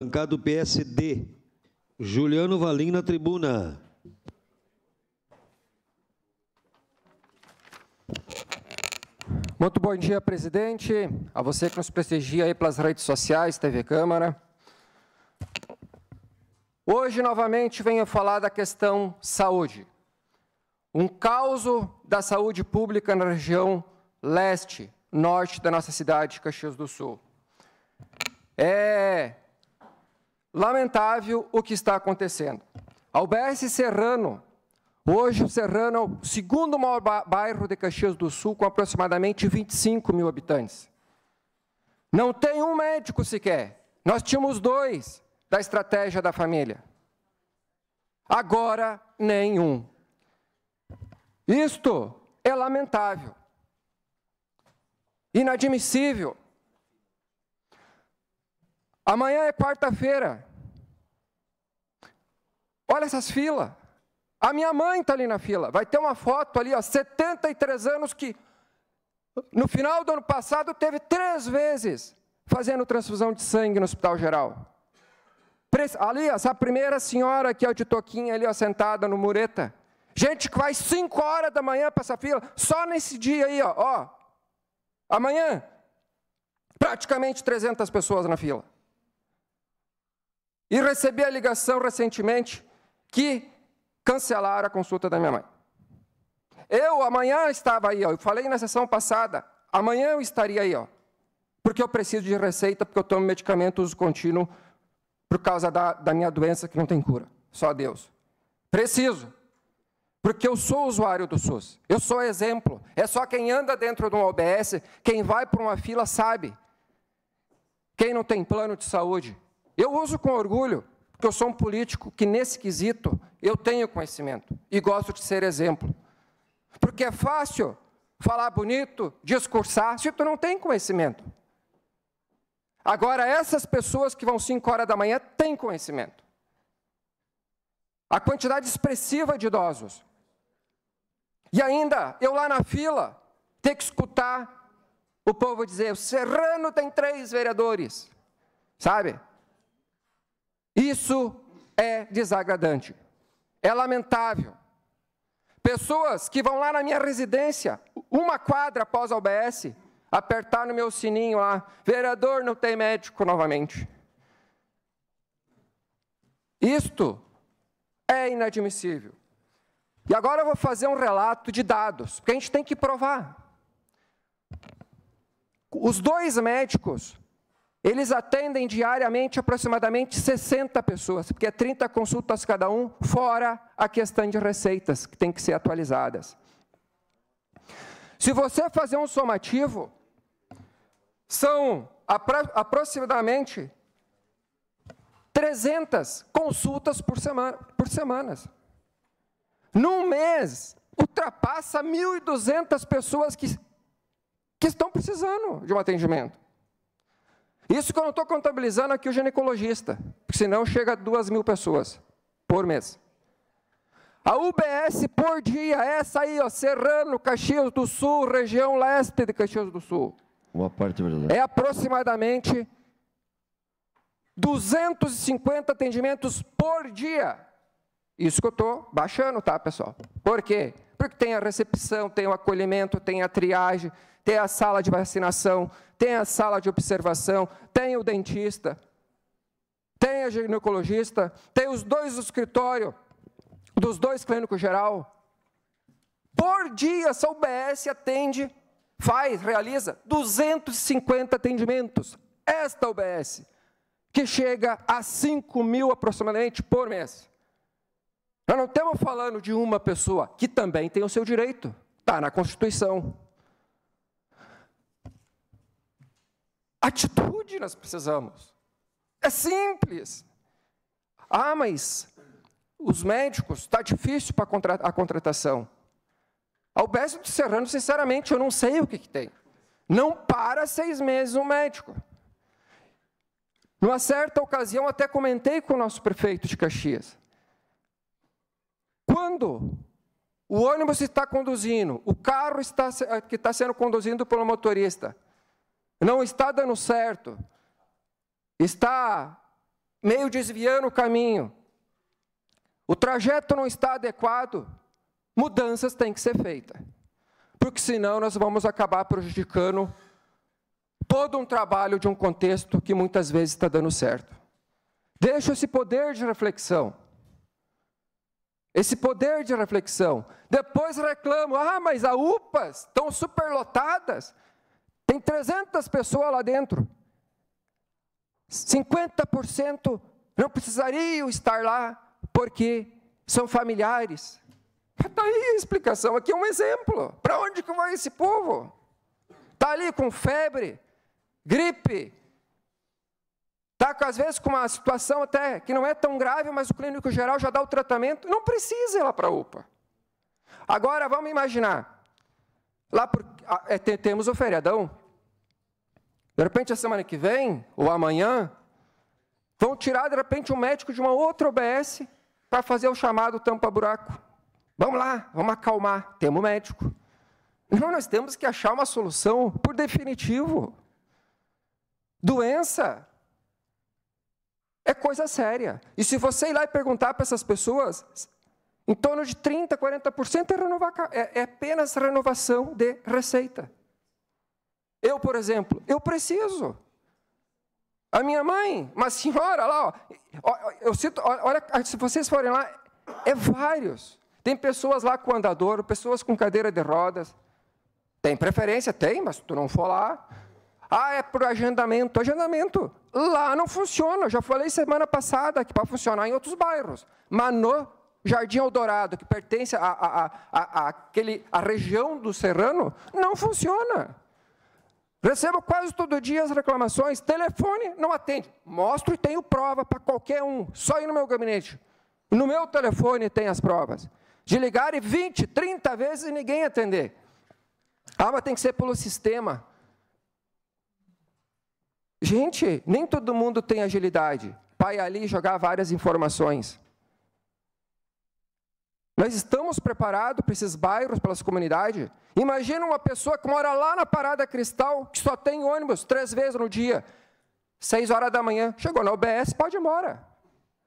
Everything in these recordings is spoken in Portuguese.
Bancada do PSD. Juliano Valim na tribuna. Muito bom dia, presidente. A você que nos prestigia aí pelas redes sociais, TV Câmara. Hoje, novamente, venho falar da questão saúde. Um caos da saúde pública na região leste, norte da nossa cidade, Caxias do Sul. É lamentável o que está acontecendo. Alberce Serrano, hoje o Serrano é o segundo maior bairro de Caxias do Sul, com aproximadamente 25 mil habitantes. Não tem um médico sequer. Nós tínhamos dois da estratégia da família. Agora, nenhum. Isto é lamentável, inadmissível. Amanhã é quarta-feira. Olha essas filas. A minha mãe está ali na fila. Vai ter uma foto ali, ó, 73 anos, que no final do ano passado teve três vezes fazendo transfusão de sangue no Hospital Geral. Ali, ó, essa primeira senhora que é o de toquinha ali, ó, sentada no mureta. Gente que vai 5 horas da manhã para essa fila, só nesse dia aí, ó, ó. Amanhã, praticamente 300 pessoas na fila. E recebi a ligação recentemente que cancelaram a consulta da minha mãe. Eu amanhã estava aí, ó, eu falei na sessão passada, amanhã eu estaria aí, ó, porque eu preciso de receita, porque eu tomo medicamento, uso contínuo, por causa da, da minha doença que não tem cura, só Deus. Preciso, porque eu sou usuário do SUS, eu sou exemplo, é só quem anda dentro de um OBS, quem vai para uma fila sabe, quem não tem plano de saúde. Eu uso com orgulho, porque eu sou um político que, nesse quesito, eu tenho conhecimento e gosto de ser exemplo. Porque é fácil falar bonito, discursar, se tu não tem conhecimento. Agora, essas pessoas que vão 5 horas da manhã têm conhecimento. A quantidade expressiva de idosos. E ainda, eu lá na fila, ter que escutar o povo dizer: o Serrano tem três vereadores. Sabe? Isso é desagradante. É lamentável. Pessoas que vão lá na minha residência, uma quadra após a OBS, apertar no meu sininho lá, vereador, não tem médico novamente. Isto é inadmissível. E agora eu vou fazer um relato de dados, porque a gente tem que provar. Os dois médicos eles atendem diariamente aproximadamente 60 pessoas, porque é 30 consultas cada um, fora a questão de receitas que tem que ser atualizadas. Se você fazer um somativo, são aproximadamente 300 consultas por semana, por semanas. Num mês, ultrapassa 1.200 pessoas que, que estão precisando de um atendimento. Isso que eu não estou contabilizando aqui o ginecologista, porque senão chega a duas mil pessoas por mês. A UBS por dia, essa aí, ó, Serrano, Caxias do Sul, região leste de Caxias do Sul. Uma parte verdadeira. É aproximadamente 250 atendimentos por dia. Isso que eu estou baixando, tá, pessoal? Por quê? Porque tem a recepção, tem o acolhimento, tem a triagem, tem a sala de vacinação, tem a sala de observação, tem o dentista, tem a ginecologista, tem os dois do escritório, dos dois clínicos geral. Por dia, essa UBS atende, faz, realiza 250 atendimentos. Esta UBS, que chega a 5 mil aproximadamente por mês. Nós não estamos falando de uma pessoa que também tem o seu direito, está na Constituição. Atitude nós precisamos. É simples. Ah, mas os médicos, está difícil para a contratação. Alberto de Serrano, sinceramente, eu não sei o que, que tem. Não para seis meses um médico. Numa certa ocasião, até comentei com o nosso prefeito de Caxias. Quando o ônibus está conduzindo, o carro está, eh, que está sendo conduzido pelo motorista, não está dando certo, está meio desviando o caminho, o trajeto não está adequado, mudanças têm que ser feitas. Porque senão nós vamos acabar prejudicando todo um trabalho de um contexto que muitas vezes está dando certo. Deixa esse poder de reflexão. Esse poder de reflexão. Depois reclamo, ah, mas a UPAs estão superlotadas. Tem 300 pessoas lá dentro. 50% não precisariam estar lá porque são familiares. Está aí a explicação, aqui é um exemplo. Para onde que vai esse povo? Está ali com febre, gripe, está às vezes com uma situação até que não é tão grave, mas o clínico geral já dá o tratamento, não precisa ir lá para a UPA. Agora, vamos imaginar, lá por, é, temos o feriadão, de repente, a semana que vem, ou amanhã, vão tirar, de repente, um médico de uma outra OBS para fazer o chamado tampa-buraco. Vamos lá, vamos acalmar, temos médico. Não, nós temos que achar uma solução por definitivo. Doença é coisa séria. E se você ir lá e perguntar para essas pessoas, em torno de 30%, 40% é, renovar, é, é apenas renovação de receita. Eu, por exemplo, eu preciso. A minha mãe, uma senhora lá, ó, eu cito, olha, ah, se vocês forem lá, é vários. Tem pessoas lá com andador, pessoas com cadeira de rodas. Tem preferência? Tem, mas se tu não for lá. Ah, é o agendamento. Agendamento. Lá não funciona. Eu já falei semana passada que para funcionar em outros bairros. Mas no Jardim Eldorado, que pertence à a, a, a, a, aquele, a região do Serrano, não funciona. Recebo quase todo dia as reclamações, telefone não atende. Mostro e tenho prova para qualquer um, só ir no meu gabinete. No meu telefone tem as provas. De ligar e 20, 30 vezes e ninguém atender. Ah, mas tem que ser pelo sistema. Gente, nem todo mundo tem agilidade. Pai ali jogar várias informações. Nós estamos preparados para esses bairros, para essa comunidade? Imagina uma pessoa que mora lá na Parada Cristal, que só tem ônibus três vezes no dia, seis horas da manhã. Chegou na UBS, pode ir embora.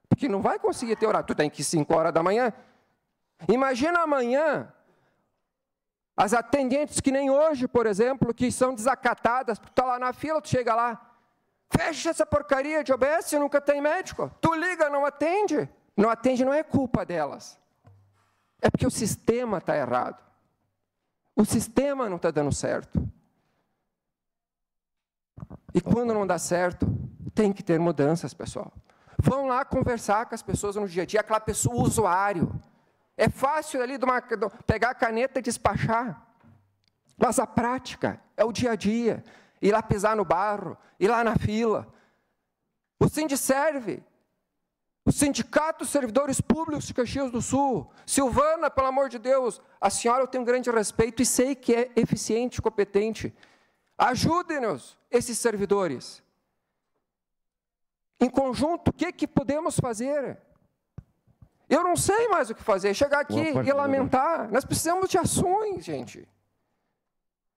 Porque não vai conseguir ter horário. Tu tem que ir cinco horas da manhã. Imagina amanhã as atendentes que nem hoje, por exemplo, que são desacatadas, tu está lá na fila, tu chega lá, fecha essa porcaria de OBS, nunca tem médico. Tu liga, não atende. Não atende, não é culpa delas. É porque o sistema está errado. O sistema não está dando certo. E quando não dá certo, tem que ter mudanças, pessoal. Vão lá conversar com as pessoas no dia a dia, aquela pessoa usuário. É fácil ali uma, pegar a caneta e despachar. Mas a prática é o dia a dia. Ir lá pisar no barro, ir lá na fila. O Cindy serve o Sindicato Servidores Públicos de Caxias do Sul. Silvana, pelo amor de Deus, a senhora eu tenho um grande respeito e sei que é eficiente e competente. Ajude-nos, esses servidores. Em conjunto, o que, que podemos fazer? Eu não sei mais o que fazer. Chegar aqui e lamentar. Nós precisamos de ações, gente.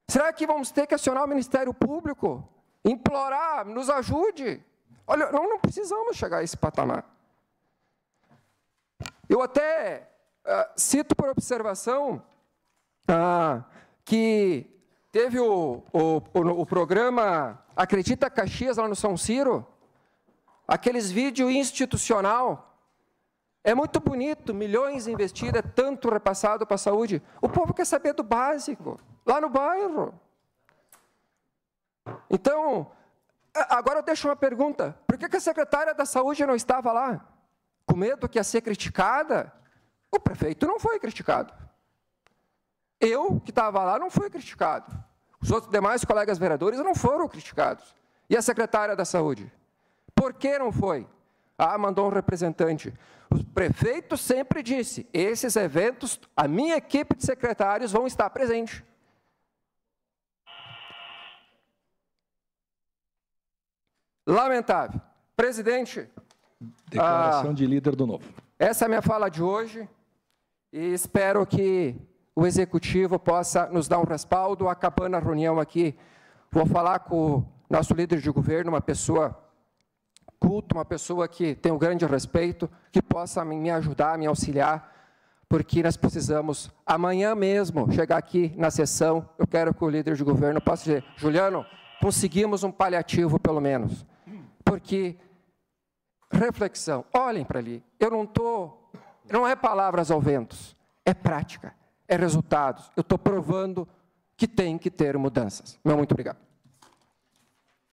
Será que vamos ter que acionar o Ministério Público? Implorar, nos ajude? Olha, não, não precisamos chegar a esse patamar. Eu até uh, cito por observação uh, que teve o, o, o, o, programa Acredita Caxias, lá no São Ciro, aqueles vídeos institucional. É muito bonito, milhões investidos, é tanto repassado para a saúde. O povo quer saber do básico, lá no bairro. Então, agora eu deixo uma pergunta: por que, que a secretária da saúde não estava lá? com medo que ia ser criticada, o prefeito não foi criticado. Eu, que estava lá, não fui criticado. Os outros demais colegas vereadores não foram criticados. E a secretária da Saúde? Por que não foi? Ah, mandou um representante. O prefeito sempre disse: esses eventos, a minha equipe de secretários vão estar presente. Lamentável. Presidente, Declaração ah, de líder do novo. Essa é a minha fala de hoje e espero que o executivo possa nos dar um respaldo. Acabando a reunião aqui, vou falar com o nosso líder de governo, uma pessoa culta, uma pessoa que tem um grande respeito, que possa me ajudar, me auxiliar, porque nós precisamos, amanhã mesmo, chegar aqui na sessão. Eu quero que o líder de governo possa dizer: Juliano, conseguimos um paliativo, pelo menos. Porque reflexão. Olhem para ali. Eu não estou. Não é palavras ao vento, é prática, é resultados. Eu estou provando que tem que ter mudanças. Meu muito obrigado.